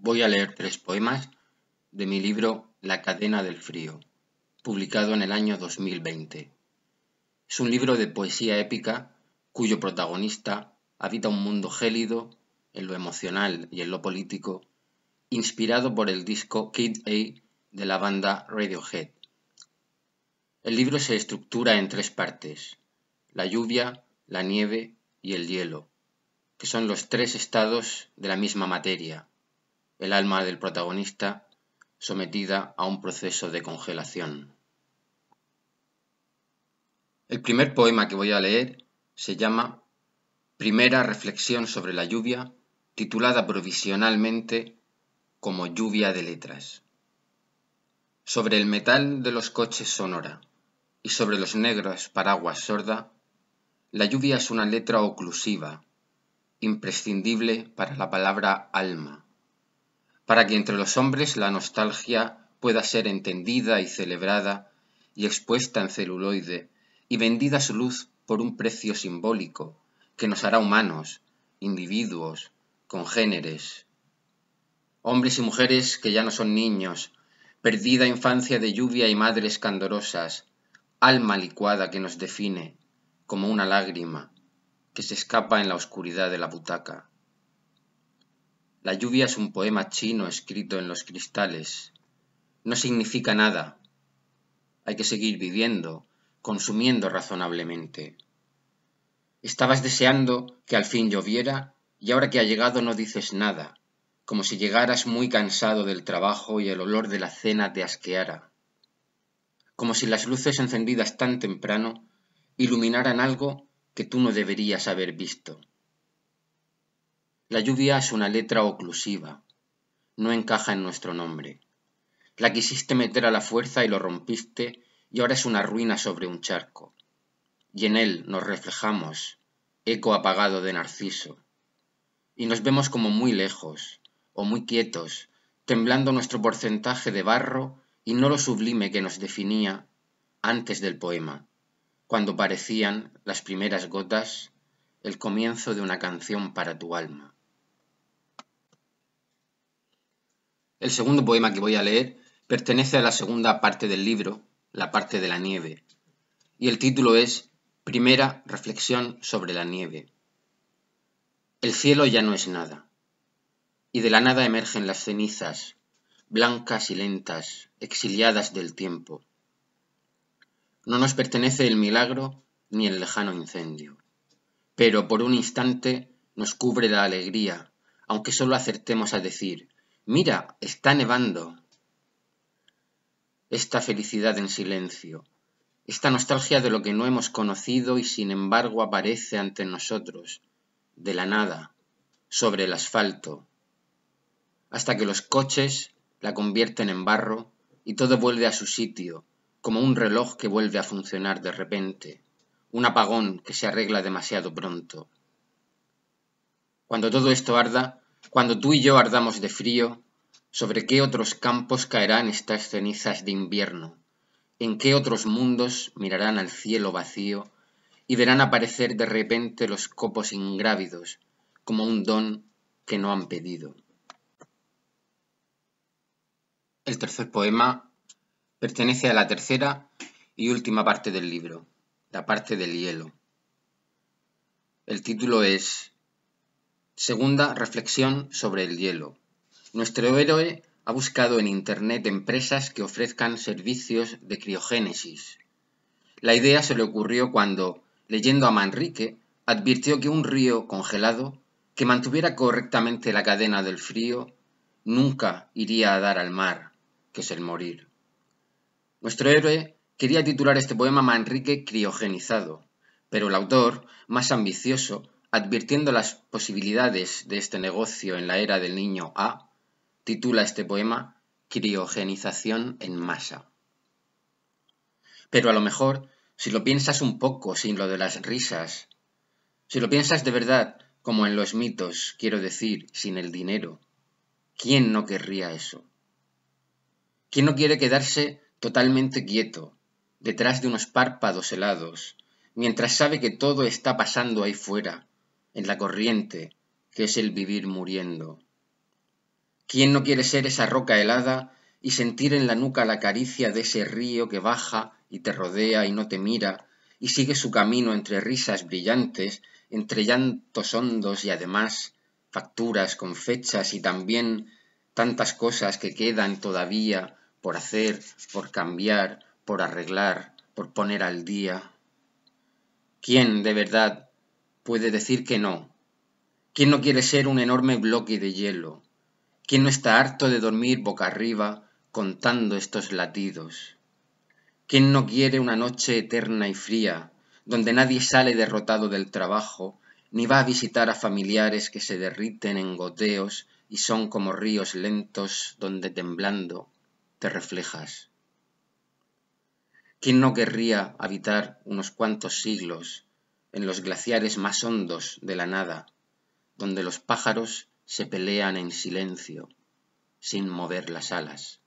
voy a leer tres poemas de mi libro La cadena del frío, publicado en el año 2020. Es un libro de poesía épica cuyo protagonista habita un mundo gélido en lo emocional y en lo político, inspirado por el disco Kid A de la banda Radiohead. El libro se estructura en tres partes, la lluvia, la nieve y el hielo, que son los tres estados de la misma materia, el alma del protagonista sometida a un proceso de congelación. El primer poema que voy a leer se llama Primera reflexión sobre la lluvia, titulada provisionalmente como Lluvia de Letras. Sobre el metal de los coches sonora y sobre los negros paraguas sorda, la lluvia es una letra oclusiva, imprescindible para la palabra alma para que entre los hombres la nostalgia pueda ser entendida y celebrada y expuesta en celuloide y vendida su luz por un precio simbólico que nos hará humanos, individuos, congéneres, hombres y mujeres que ya no son niños, perdida infancia de lluvia y madres candorosas, alma licuada que nos define como una lágrima que se escapa en la oscuridad de la butaca. La lluvia es un poema chino escrito en los cristales. No significa nada. Hay que seguir viviendo, consumiendo razonablemente. Estabas deseando que al fin lloviera y ahora que ha llegado no dices nada, como si llegaras muy cansado del trabajo y el olor de la cena te asqueara. Como si las luces encendidas tan temprano iluminaran algo que tú no deberías haber visto. La lluvia es una letra oclusiva. No encaja en nuestro nombre. La quisiste meter a la fuerza y lo rompiste y ahora es una ruina sobre un charco. Y en él nos reflejamos, eco apagado de narciso. Y nos vemos como muy lejos, o muy quietos, temblando nuestro porcentaje de barro y no lo sublime que nos definía antes del poema, cuando parecían las primeras gotas el comienzo de una canción para tu alma. El segundo poema que voy a leer pertenece a la segunda parte del libro, la parte de la nieve, y el título es Primera reflexión sobre la nieve. El cielo ya no es nada, y de la nada emergen las cenizas, blancas y lentas, exiliadas del tiempo. No nos pertenece el milagro ni el lejano incendio, pero por un instante nos cubre la alegría, aunque solo acertemos a decir, Mira, está nevando. Esta felicidad en silencio, esta nostalgia de lo que no hemos conocido y sin embargo aparece ante nosotros, de la nada, sobre el asfalto, hasta que los coches la convierten en barro y todo vuelve a su sitio, como un reloj que vuelve a funcionar de repente, un apagón que se arregla demasiado pronto. Cuando todo esto arda, cuando tú y yo ardamos de frío, ¿sobre qué otros campos caerán estas cenizas de invierno? ¿En qué otros mundos mirarán al cielo vacío y verán aparecer de repente los copos ingrávidos como un don que no han pedido? El tercer poema pertenece a la tercera y última parte del libro, la parte del hielo. El título es Segunda reflexión sobre el hielo. Nuestro héroe ha buscado en Internet empresas que ofrezcan servicios de criogénesis. La idea se le ocurrió cuando, leyendo a Manrique, advirtió que un río congelado que mantuviera correctamente la cadena del frío nunca iría a dar al mar, que es el morir. Nuestro héroe quería titular este poema Manrique criogenizado, pero el autor, más ambicioso, Advirtiendo las posibilidades de este negocio en la era del niño A, titula este poema Criogenización en masa. Pero a lo mejor, si lo piensas un poco sin lo de las risas, si lo piensas de verdad como en los mitos, quiero decir, sin el dinero, ¿quién no querría eso? ¿Quién no quiere quedarse totalmente quieto, detrás de unos párpados helados, mientras sabe que todo está pasando ahí fuera, en la corriente, que es el vivir muriendo. ¿Quién no quiere ser esa roca helada y sentir en la nuca la caricia de ese río que baja y te rodea y no te mira, y sigue su camino entre risas brillantes, entre llantos hondos y además facturas con fechas y también tantas cosas que quedan todavía por hacer, por cambiar, por arreglar, por poner al día? ¿Quién de verdad puede decir que no? ¿Quién no quiere ser un enorme bloque de hielo? ¿Quién no está harto de dormir boca arriba contando estos latidos? ¿Quién no quiere una noche eterna y fría, donde nadie sale derrotado del trabajo, ni va a visitar a familiares que se derriten en goteos y son como ríos lentos donde temblando te reflejas? ¿Quién no querría habitar unos cuantos siglos en los glaciares más hondos de la nada, donde los pájaros se pelean en silencio, sin mover las alas.